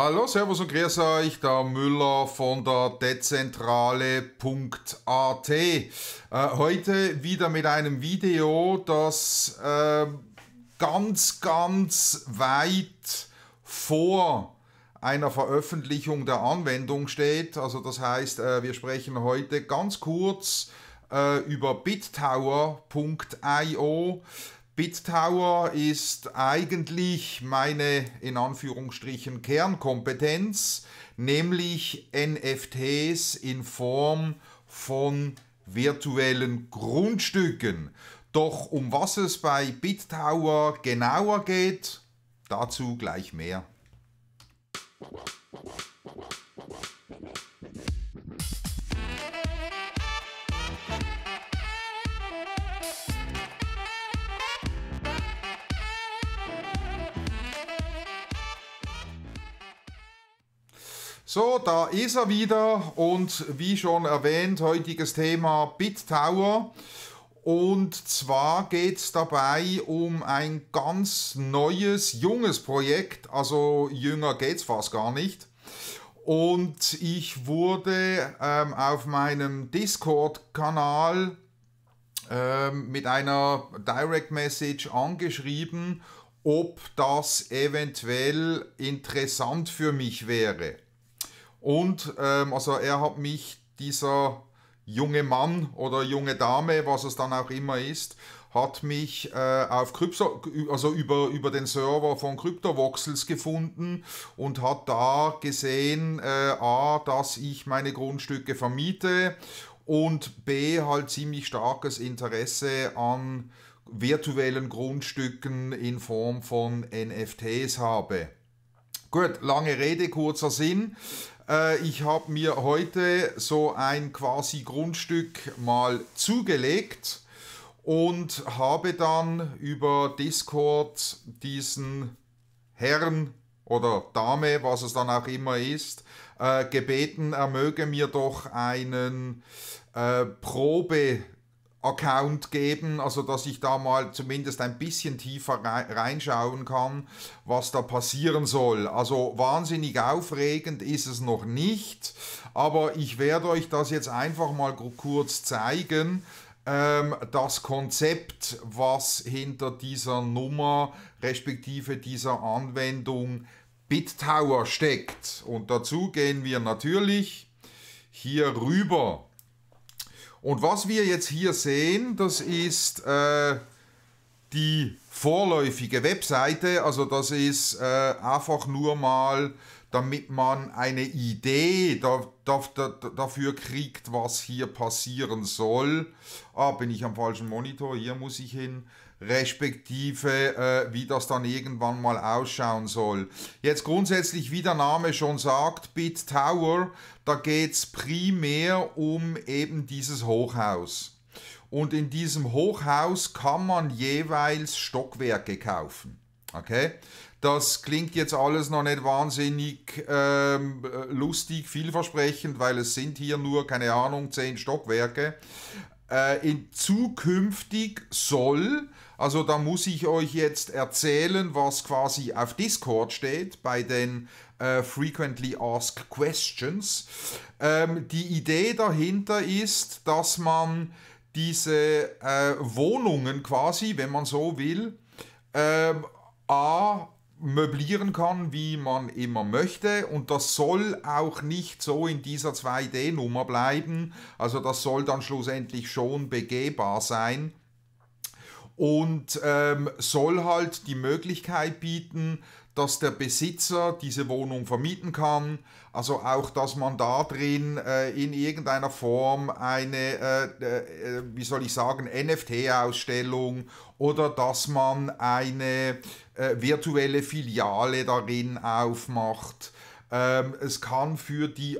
Hallo, Servus und Grüß euch, der Müller von der Dezentrale.at. Äh, heute wieder mit einem Video, das äh, ganz, ganz weit vor einer Veröffentlichung der Anwendung steht. Also das heißt, äh, wir sprechen heute ganz kurz äh, über bittower.io. BitTower ist eigentlich meine in Anführungsstrichen Kernkompetenz, nämlich NFTs in Form von virtuellen Grundstücken. Doch um was es bei BitTower genauer geht, dazu gleich mehr. So, da ist er wieder und wie schon erwähnt, heutiges Thema BitTower. Und zwar geht es dabei um ein ganz neues, junges Projekt, also jünger geht es fast gar nicht. Und ich wurde ähm, auf meinem Discord-Kanal ähm, mit einer Direct Message angeschrieben, ob das eventuell interessant für mich wäre. Und ähm, also er hat mich dieser junge Mann oder junge Dame, was es dann auch immer ist, hat mich äh, auf Krypto, also über, über den Server von CryptoVoxels gefunden und hat da gesehen, äh, a, dass ich meine Grundstücke vermiete und b, halt ziemlich starkes Interesse an virtuellen Grundstücken in Form von NFTs habe. Gut, lange Rede, kurzer Sinn. Äh, ich habe mir heute so ein quasi Grundstück mal zugelegt und habe dann über Discord diesen Herrn oder Dame, was es dann auch immer ist, äh, gebeten, er möge mir doch einen äh, Probe Account geben, also dass ich da mal zumindest ein bisschen tiefer reinschauen kann, was da passieren soll. Also wahnsinnig aufregend ist es noch nicht, aber ich werde euch das jetzt einfach mal kurz zeigen. Ähm, das Konzept, was hinter dieser Nummer respektive dieser Anwendung BitTower steckt. Und dazu gehen wir natürlich hier rüber und was wir jetzt hier sehen, das ist äh, die vorläufige Webseite. Also das ist äh, einfach nur mal damit man eine Idee da, da, da, dafür kriegt, was hier passieren soll. Ah, bin ich am falschen Monitor, hier muss ich hin. Respektive, äh, wie das dann irgendwann mal ausschauen soll. Jetzt grundsätzlich, wie der Name schon sagt, Bit Tower, da geht es primär um eben dieses Hochhaus. Und in diesem Hochhaus kann man jeweils Stockwerke kaufen. Okay? Das klingt jetzt alles noch nicht wahnsinnig ähm, lustig, vielversprechend, weil es sind hier nur, keine Ahnung, zehn Stockwerke. Äh, in zukünftig soll, also da muss ich euch jetzt erzählen, was quasi auf Discord steht bei den äh, Frequently Asked Questions. Ähm, die Idee dahinter ist, dass man diese äh, Wohnungen quasi, wenn man so will, ähm, A möblieren kann, wie man immer möchte. Und das soll auch nicht so in dieser 2D-Nummer bleiben. Also das soll dann schlussendlich schon begehbar sein. Und ähm, soll halt die Möglichkeit bieten, dass der Besitzer diese Wohnung vermieten kann. Also auch, dass man da drin äh, in irgendeiner Form eine, äh, äh, wie soll ich sagen, NFT-Ausstellung oder dass man eine äh, virtuelle Filiale darin aufmacht. Ähm, es kann für die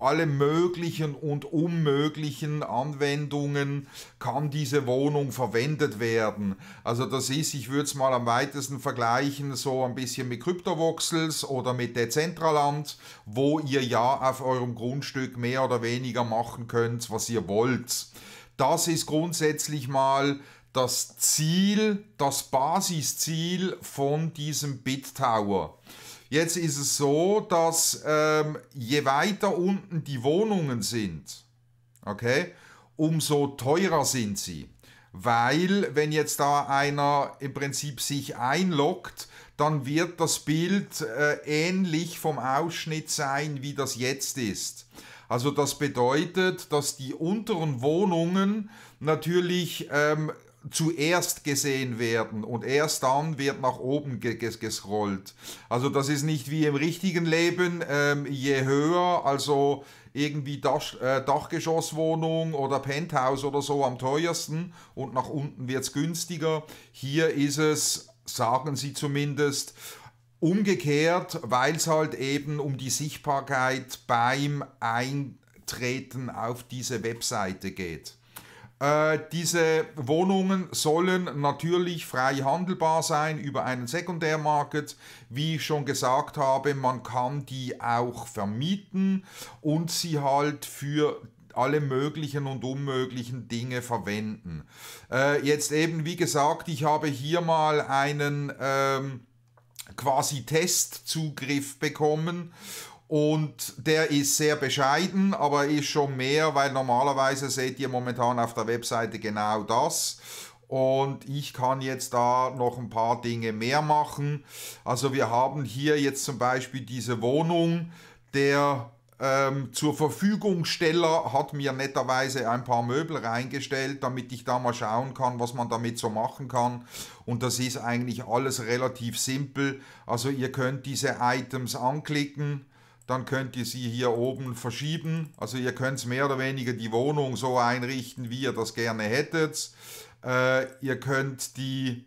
alle möglichen und unmöglichen Anwendungen kann diese Wohnung verwendet werden. Also das ist, ich würde es mal am weitesten vergleichen, so ein bisschen mit Kryptovoxels oder mit Dezentraland, wo ihr ja auf eurem Grundstück mehr oder weniger machen könnt, was ihr wollt. Das ist grundsätzlich mal das Ziel, das Basisziel von diesem Bit Tower. Jetzt ist es so, dass ähm, je weiter unten die Wohnungen sind, okay, umso teurer sind sie. Weil, wenn jetzt da einer im Prinzip sich einloggt, dann wird das Bild äh, ähnlich vom Ausschnitt sein, wie das jetzt ist. Also das bedeutet, dass die unteren Wohnungen natürlich ähm, zuerst gesehen werden und erst dann wird nach oben gescrollt. Also das ist nicht wie im richtigen Leben, ähm, je höher, also irgendwie Dach, äh, Dachgeschosswohnung oder Penthouse oder so am teuersten und nach unten wird es günstiger. Hier ist es, sagen sie zumindest, umgekehrt, weil es halt eben um die Sichtbarkeit beim Eintreten auf diese Webseite geht. Äh, diese Wohnungen sollen natürlich frei handelbar sein über einen Sekundärmarkt. Wie ich schon gesagt habe, man kann die auch vermieten und sie halt für alle möglichen und unmöglichen Dinge verwenden. Äh, jetzt eben, wie gesagt, ich habe hier mal einen ähm, quasi Testzugriff bekommen und der ist sehr bescheiden, aber ist schon mehr, weil normalerweise seht ihr momentan auf der Webseite genau das. Und ich kann jetzt da noch ein paar Dinge mehr machen. Also wir haben hier jetzt zum Beispiel diese Wohnung. Der ähm, zur Verfügungsteller hat mir netterweise ein paar Möbel reingestellt, damit ich da mal schauen kann, was man damit so machen kann. Und das ist eigentlich alles relativ simpel. Also ihr könnt diese Items anklicken dann könnt ihr sie hier oben verschieben. Also ihr könnt mehr oder weniger die Wohnung so einrichten, wie ihr das gerne hättet. Äh, ihr könnt die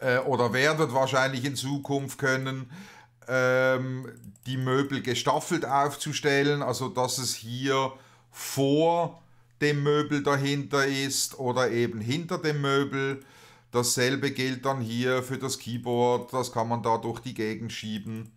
äh, oder werdet wahrscheinlich in Zukunft können, ähm, die Möbel gestaffelt aufzustellen, also dass es hier vor dem Möbel dahinter ist oder eben hinter dem Möbel. Dasselbe gilt dann hier für das Keyboard, das kann man da durch die Gegend schieben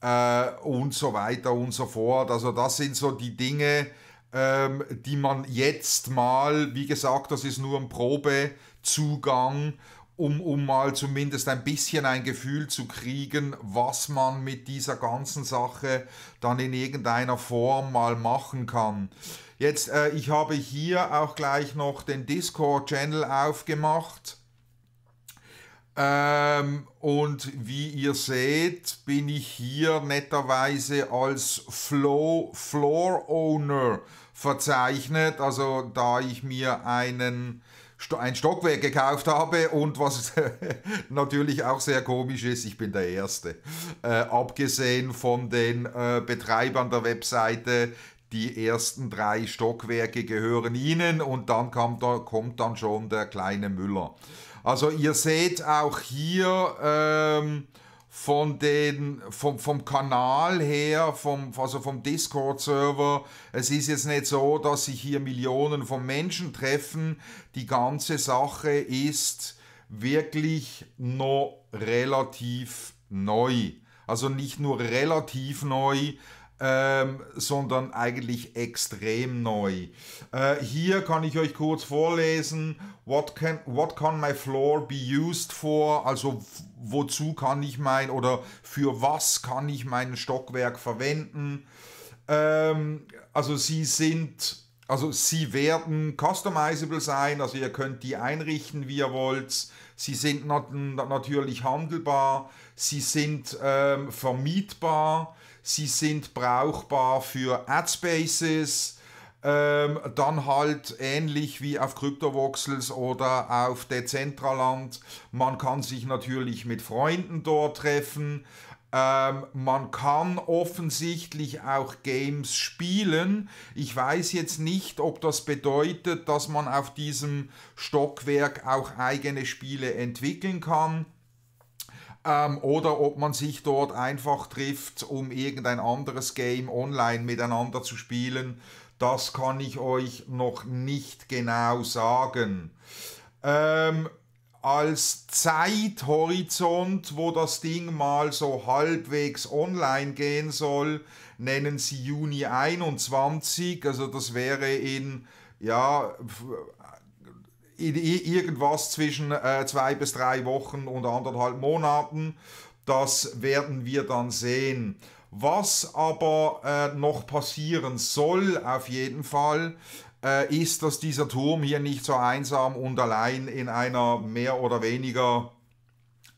äh, und so weiter und so fort. Also das sind so die Dinge, ähm, die man jetzt mal, wie gesagt, das ist nur ein Probezugang, um, um mal zumindest ein bisschen ein Gefühl zu kriegen, was man mit dieser ganzen Sache dann in irgendeiner Form mal machen kann. Jetzt, äh, ich habe hier auch gleich noch den Discord-Channel aufgemacht ähm, und wie ihr seht, bin ich hier netterweise als Flow Floor Owner verzeichnet. Also da ich mir einen ein Stockwerk gekauft habe und was natürlich auch sehr komisch ist, ich bin der Erste. Äh, abgesehen von den äh, Betreibern der Webseite, die ersten drei Stockwerke gehören ihnen und dann kommt, kommt dann schon der kleine Müller. Also ihr seht auch hier ähm, von den, vom, vom Kanal her, vom, also vom Discord-Server, es ist jetzt nicht so, dass sich hier Millionen von Menschen treffen. Die ganze Sache ist wirklich noch relativ neu. Also nicht nur relativ neu, ähm, sondern eigentlich extrem neu. Äh, hier kann ich euch kurz vorlesen, what can, what can my floor be used for, also wozu kann ich mein oder für was kann ich mein Stockwerk verwenden. Ähm, also sie sind also sie werden customizable sein, also ihr könnt die einrichten, wie ihr wollt. Sie sind nat natürlich handelbar, sie sind ähm, vermietbar, sie sind brauchbar für Adspaces. Ähm, dann halt ähnlich wie auf Kryptowechsels oder auf Dezentraland. Man kann sich natürlich mit Freunden dort treffen. Ähm, man kann offensichtlich auch Games spielen. Ich weiß jetzt nicht, ob das bedeutet, dass man auf diesem Stockwerk auch eigene Spiele entwickeln kann. Ähm, oder ob man sich dort einfach trifft, um irgendein anderes Game online miteinander zu spielen. Das kann ich euch noch nicht genau sagen. Ähm, als Zeithorizont, wo das Ding mal so halbwegs online gehen soll, nennen sie Juni 21. Also das wäre in, ja, in irgendwas zwischen äh, zwei bis drei Wochen und anderthalb Monaten. Das werden wir dann sehen. Was aber äh, noch passieren soll, auf jeden Fall, äh, ist, dass dieser Turm hier nicht so einsam und allein in einer mehr oder weniger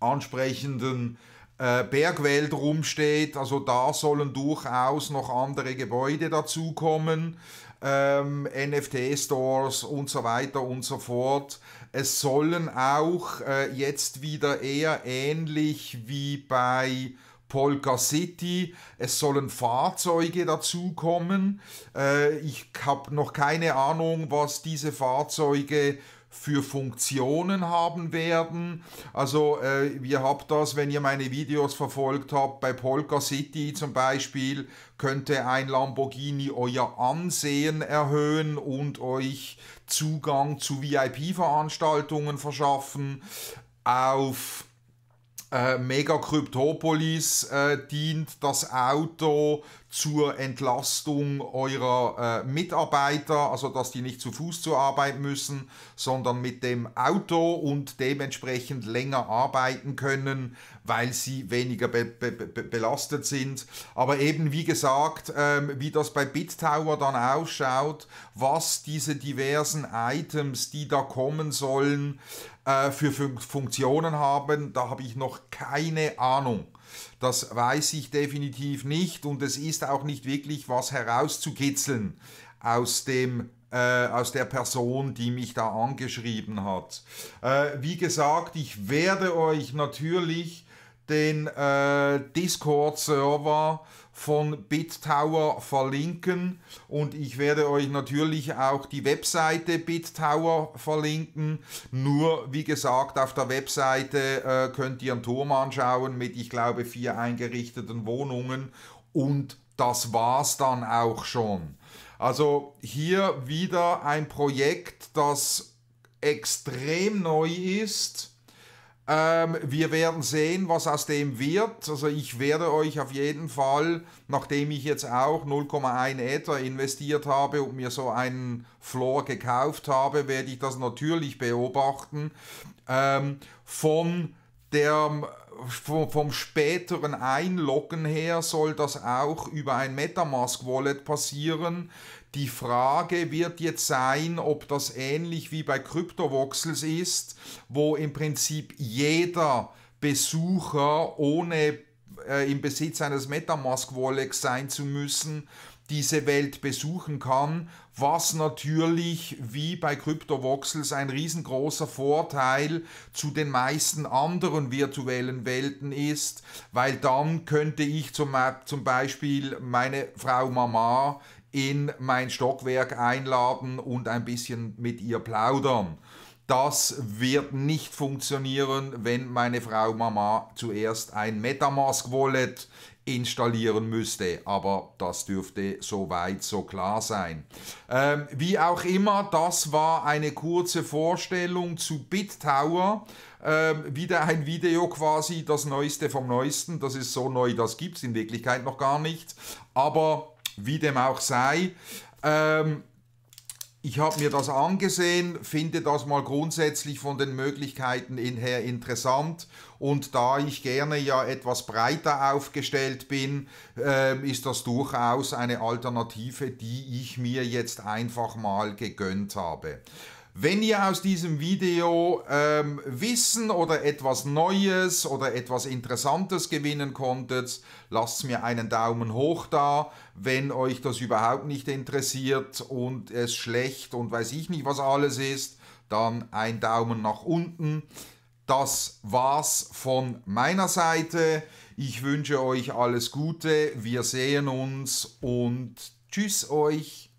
ansprechenden äh, Bergwelt rumsteht. Also da sollen durchaus noch andere Gebäude dazukommen. Ähm, NFT-Stores und so weiter und so fort. Es sollen auch äh, jetzt wieder eher ähnlich wie bei Polka City, es sollen Fahrzeuge dazukommen. Äh, ich habe noch keine Ahnung, was diese Fahrzeuge für Funktionen haben werden. Also äh, ihr habt das, wenn ihr meine Videos verfolgt habt, bei Polka City zum Beispiel könnte ein Lamborghini euer Ansehen erhöhen und euch Zugang zu VIP-Veranstaltungen verschaffen. Auf äh, Mega Kryptopolis äh, dient das Auto zur Entlastung eurer äh, Mitarbeiter, also dass die nicht zu Fuß zur Arbeit müssen, sondern mit dem Auto und dementsprechend länger arbeiten können, weil sie weniger be be belastet sind. Aber eben wie gesagt, ähm, wie das bei BitTower dann ausschaut, was diese diversen Items, die da kommen sollen, äh, für Funktionen haben, da habe ich noch keine Ahnung. Das weiß ich definitiv nicht und es ist auch nicht wirklich was herauszukitzeln aus dem äh, aus der Person, die mich da angeschrieben hat. Äh, wie gesagt, ich werde euch natürlich den äh, Discord-Server von BitTower verlinken und ich werde euch natürlich auch die Webseite BitTower verlinken. Nur, wie gesagt, auf der Webseite äh, könnt ihr einen Turm anschauen mit, ich glaube, vier eingerichteten Wohnungen und das war's dann auch schon. Also hier wieder ein Projekt, das extrem neu ist ähm, wir werden sehen, was aus dem wird. Also ich werde euch auf jeden Fall, nachdem ich jetzt auch 0,1 Ether investiert habe und mir so einen Floor gekauft habe, werde ich das natürlich beobachten. Ähm, von der ähm, vom, späteren Einloggen her soll das auch über ein Metamask-Wallet passieren. Die Frage wird jetzt sein, ob das ähnlich wie bei CryptoVoxels ist, wo im Prinzip jeder Besucher ohne äh, im Besitz eines Metamask-Wallets sein zu müssen, diese Welt besuchen kann was natürlich wie bei Kryptowechsels ein riesengroßer Vorteil zu den meisten anderen virtuellen Welten ist, weil dann könnte ich zum, zum Beispiel meine Frau Mama in mein Stockwerk einladen und ein bisschen mit ihr plaudern. Das wird nicht funktionieren, wenn meine Frau Mama zuerst ein Metamask-Wallet installieren müsste. Aber das dürfte soweit so klar sein. Ähm, wie auch immer, das war eine kurze Vorstellung zu BitTower. Ähm, wieder ein Video quasi, das Neueste vom Neuesten. Das ist so neu, das gibt es in Wirklichkeit noch gar nicht. Aber wie dem auch sei. Ähm, ich habe mir das angesehen, finde das mal grundsätzlich von den Möglichkeiten in her interessant und da ich gerne ja etwas breiter aufgestellt bin, äh, ist das durchaus eine Alternative, die ich mir jetzt einfach mal gegönnt habe. Wenn ihr aus diesem Video ähm, Wissen oder etwas Neues oder etwas Interessantes gewinnen konntet, lasst mir einen Daumen hoch da. Wenn euch das überhaupt nicht interessiert und es schlecht und weiß ich nicht was alles ist, dann ein Daumen nach unten. Das war's von meiner Seite. Ich wünsche euch alles Gute. Wir sehen uns und tschüss euch.